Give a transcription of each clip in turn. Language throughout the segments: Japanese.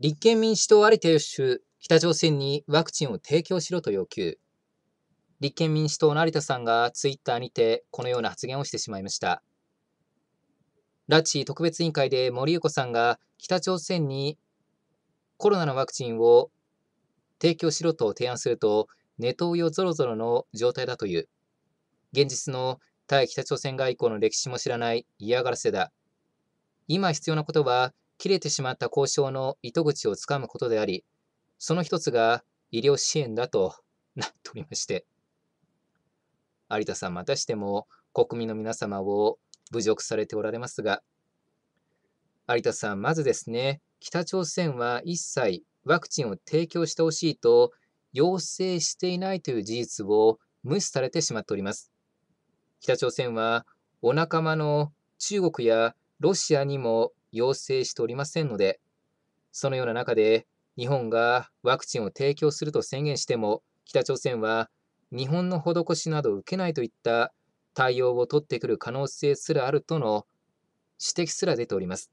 立憲民主党有田て州、北朝鮮にワクチンを提供しろと要求。立憲民主党の有田さんがツイッターにてこのような発言をしてしまいました。拉致特別委員会で森友子さんが北朝鮮にコロナのワクチンを提供しろと提案すると、ネトウヨゾロゾロの状態だという。現実の対北朝鮮外交の歴史も知らない嫌がらせだ。今必要なことは切れてしまった交渉の糸口をつかむことであり、その一つが医療支援だと なっておりまして、有田さんまたしても国民の皆様を侮辱されておられますが、有田さん、まずですね、北朝鮮は一切ワクチンを提供してほしいと要請していないという事実を無視されてしまっております。北朝鮮はお仲間の中国やロシアにも要請しておりませんので、そのような中で日本がワクチンを提供すると宣言しても、北朝鮮は日本の施しなどを受けないといった対応を取ってくる可能性すらあるとの指摘すら出ております。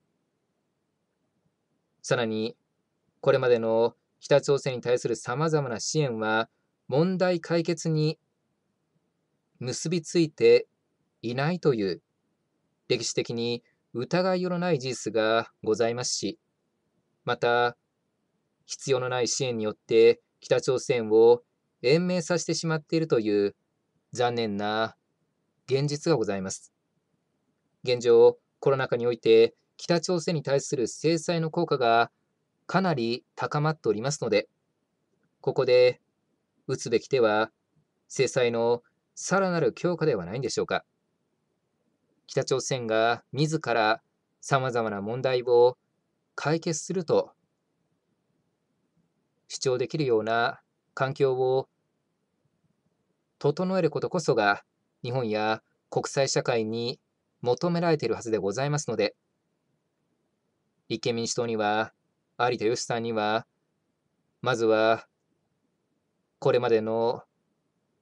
さらに、これまでの北朝鮮に対するさまざまな支援は、問題解決に結びついていないという、歴史的に疑いようのない事実がございますし、また、必要のない支援によって北朝鮮を延命させてしまっているという残念な現実がございます。現状、コロナ禍において北朝鮮に対する制裁の効果がかなり高まっておりますので、ここで打つべき手は制裁のさらなる強化ではないんでしょうか。北朝鮮が自らさまざまな問題を解決すると主張できるような環境を整えることこそが日本や国際社会に求められているはずでございますので立憲民主党には有田芳さんにはまずはこれまでの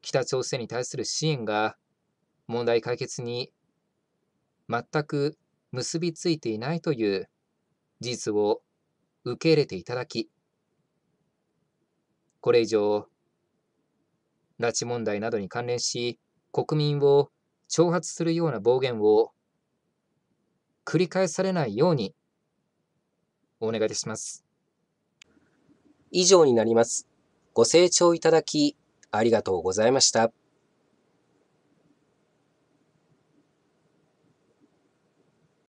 北朝鮮に対する支援が問題解決に全く結びついていないという事実を受け入れていただき、これ以上、拉致問題などに関連し、国民を挑発するような暴言を繰り返されないようにお願いいたします。以上になります。ご清聴いただきありがとうございました。